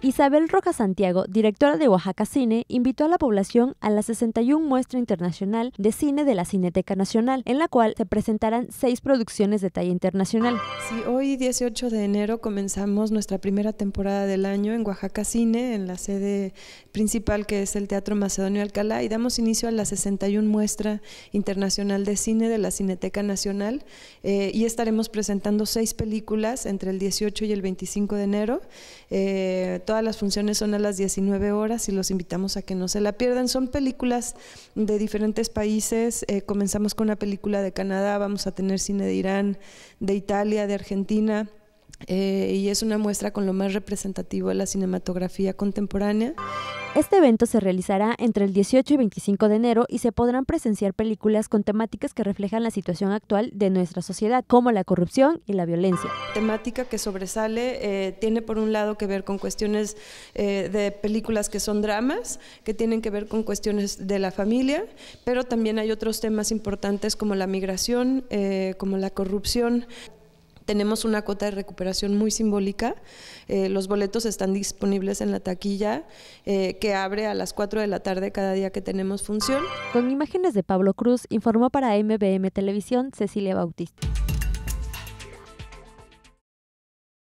Isabel Rojas Santiago, directora de Oaxaca Cine, invitó a la población a la 61 Muestra Internacional de Cine de la Cineteca Nacional, en la cual se presentarán seis producciones de talla internacional. Sí, hoy 18 de enero comenzamos nuestra primera temporada del año en Oaxaca Cine, en la sede principal que es el Teatro Macedonio Alcalá, y damos inicio a la 61 Muestra Internacional de Cine de la Cineteca Nacional, eh, y estaremos presentando seis películas entre el 18 y el 25 de enero. Eh, Todas las funciones son a las 19 horas y los invitamos a que no se la pierdan. Son películas de diferentes países. Eh, comenzamos con una película de Canadá, vamos a tener cine de Irán, de Italia, de Argentina. Eh, y es una muestra con lo más representativo de la cinematografía contemporánea. Este evento se realizará entre el 18 y 25 de enero y se podrán presenciar películas con temáticas que reflejan la situación actual de nuestra sociedad, como la corrupción y la violencia. Temática que sobresale eh, tiene por un lado que ver con cuestiones eh, de películas que son dramas, que tienen que ver con cuestiones de la familia, pero también hay otros temas importantes como la migración, eh, como la corrupción. Tenemos una cuota de recuperación muy simbólica. Eh, los boletos están disponibles en la taquilla eh, que abre a las 4 de la tarde cada día que tenemos función. Con imágenes de Pablo Cruz, informó para MBM Televisión Cecilia Bautista.